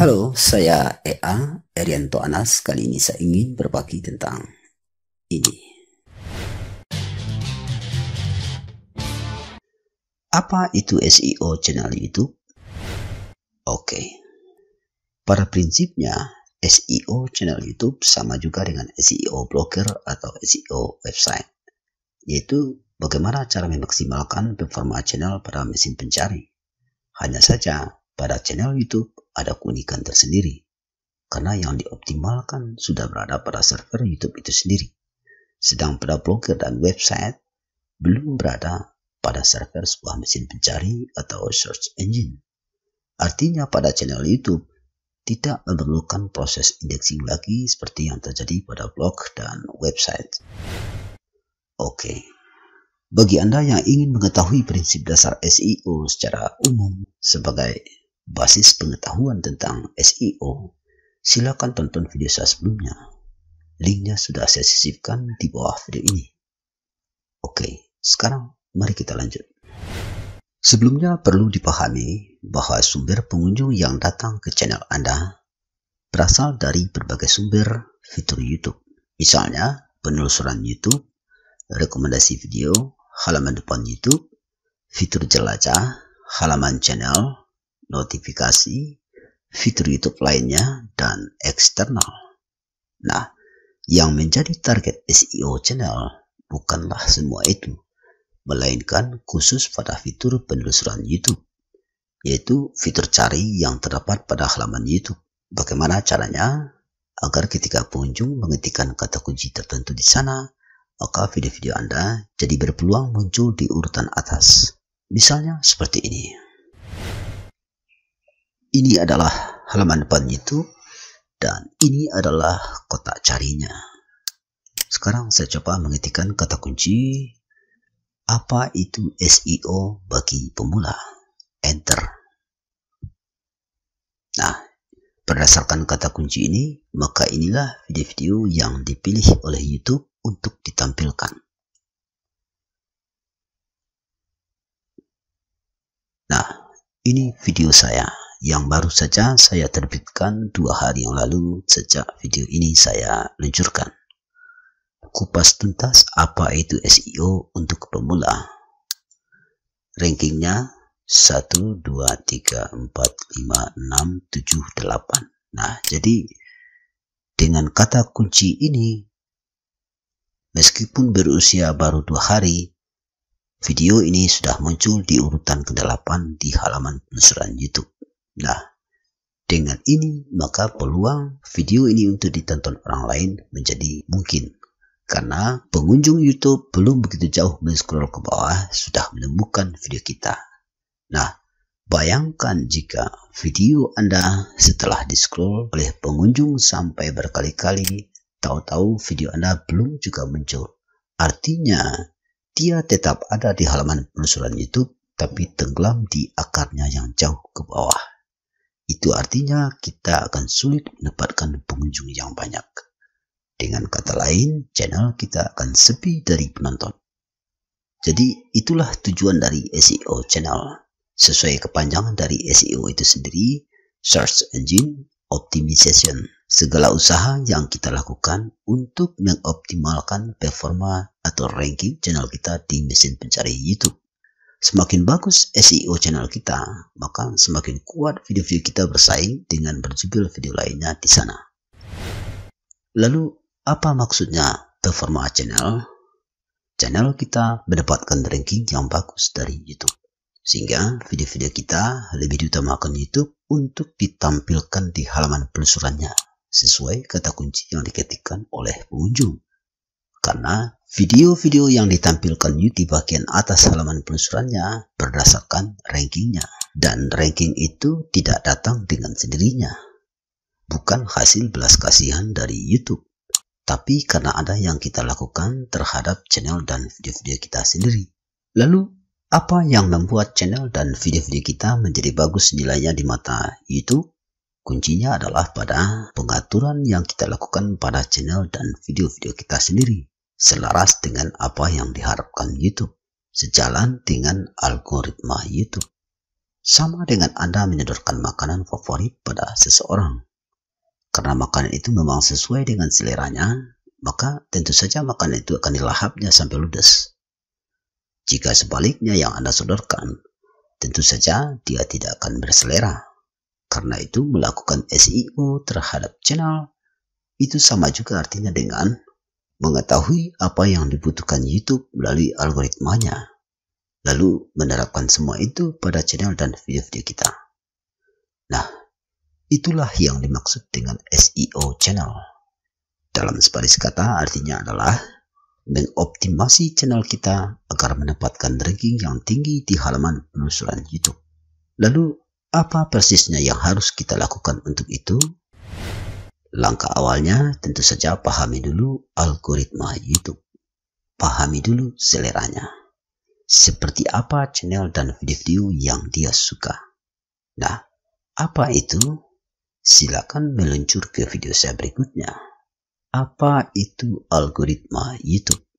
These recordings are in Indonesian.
Halo, saya EA Erianto Anas. Kali ini saya ingin berbagi tentang ini. Apa itu SEO channel YouTube? Oke. Pada prinsipnya, SEO channel YouTube sama juga dengan SEO blogger atau SEO website, yaitu bagaimana cara memaksimalkan performa channel pada mesin pencari. Hanya saja, pada channel YouTube ada keunikan tersendiri karena yang dioptimalkan sudah berada pada server YouTube itu sendiri. Sedang pada blogger dan website belum berada pada server sebuah mesin pencari atau search engine. Artinya pada channel YouTube tidak memerlukan proses indexing lagi seperti yang terjadi pada blog dan website. Oke. Bagi Anda yang ingin mengetahui prinsip dasar SEO secara umum sebagai basis pengetahuan tentang SEO, silakan tonton video saya sebelumnya. Linknya sudah saya sisipkan di bawah video ini. Oke, sekarang mari kita lanjut. Sebelumnya perlu dipahami bahwa sumber pengunjung yang datang ke channel Anda berasal dari berbagai sumber fitur YouTube. Misalnya, penelusuran YouTube, rekomendasi video, halaman depan YouTube, fitur jelajah, halaman channel, notifikasi, fitur YouTube lainnya, dan eksternal. Nah, yang menjadi target SEO channel bukanlah semua itu, melainkan khusus pada fitur penelusuran YouTube, yaitu fitur cari yang terdapat pada halaman YouTube. Bagaimana caranya? Agar ketika pengunjung mengetikkan kata kunci tertentu di sana, maka video-video Anda jadi berpeluang muncul di urutan atas. Misalnya seperti ini. Ini adalah halaman depan itu dan ini adalah kotak carinya. Sekarang saya coba mengetikkan kata kunci apa itu SEO bagi pemula. Enter. Nah, berdasarkan kata kunci ini, maka inilah video-video yang dipilih oleh YouTube untuk ditampilkan. Nah, ini video saya yang baru saja saya terbitkan dua hari yang lalu sejak video ini saya luncurkan. Kupas tuntas apa itu SEO untuk pemula. Rankingnya 1, 2, 3, 4, 5, 6, 7, 8. Nah, jadi dengan kata kunci ini, meskipun berusia baru dua hari, video ini sudah muncul di urutan ke-8 di halaman penelusuran YouTube. Nah, dengan ini maka peluang video ini untuk ditonton orang lain menjadi mungkin. Karena pengunjung YouTube belum begitu jauh men-scroll ke bawah sudah menemukan video kita. Nah, bayangkan jika video Anda setelah di-scroll oleh pengunjung sampai berkali-kali, tahu-tahu video Anda belum juga muncul. Artinya, dia tetap ada di halaman penelusuran YouTube, tapi tenggelam di akarnya yang jauh ke bawah. Itu artinya kita akan sulit mendapatkan pengunjung yang banyak. Dengan kata lain, channel kita akan sepi dari penonton. Jadi itulah tujuan dari SEO channel. Sesuai kepanjangan dari SEO itu sendiri, Search Engine Optimization. Segala usaha yang kita lakukan untuk mengoptimalkan performa atau ranking channel kita di mesin pencari YouTube. Semakin bagus SEO channel kita, maka semakin kuat video-video kita bersaing dengan berjudul video lainnya di sana. Lalu, apa maksudnya performa channel? Channel kita mendapatkan ranking yang bagus dari YouTube. Sehingga video-video kita lebih diutamakan YouTube untuk ditampilkan di halaman penelusurannya sesuai kata kunci yang diketikkan oleh pengunjung karena video-video yang ditampilkan you di bagian atas halaman penelusurannya berdasarkan rankingnya. Dan ranking itu tidak datang dengan sendirinya. Bukan hasil belas kasihan dari YouTube. Tapi karena ada yang kita lakukan terhadap channel dan video-video kita sendiri. Lalu, apa yang membuat channel dan video-video kita menjadi bagus nilainya di mata YouTube? Kuncinya adalah pada pengaturan yang kita lakukan pada channel dan video-video kita sendiri, selaras dengan apa yang diharapkan YouTube, sejalan dengan algoritma YouTube. Sama dengan Anda menyodorkan makanan favorit pada seseorang. Karena makanan itu memang sesuai dengan seleranya, maka tentu saja makanan itu akan dilahapnya sampai ludes. Jika sebaliknya yang Anda sodorkan, tentu saja dia tidak akan berselera karena itu melakukan SEO terhadap channel itu sama juga artinya dengan mengetahui apa yang dibutuhkan YouTube melalui algoritmanya, lalu menerapkan semua itu pada channel dan video-video kita. Nah, itulah yang dimaksud dengan SEO channel. Dalam sebaris kata artinya adalah mengoptimasi channel kita agar mendapatkan ranking yang tinggi di halaman penelusuran YouTube. Lalu apa persisnya yang harus kita lakukan untuk itu? Langkah awalnya tentu saja pahami dulu algoritma YouTube. Pahami dulu seleranya. Seperti apa channel dan video-video yang dia suka. Nah, apa itu? Silakan meluncur ke video saya berikutnya. Apa itu algoritma YouTube?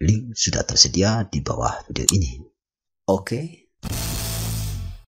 Link sudah tersedia di bawah video ini. Oke. Okay.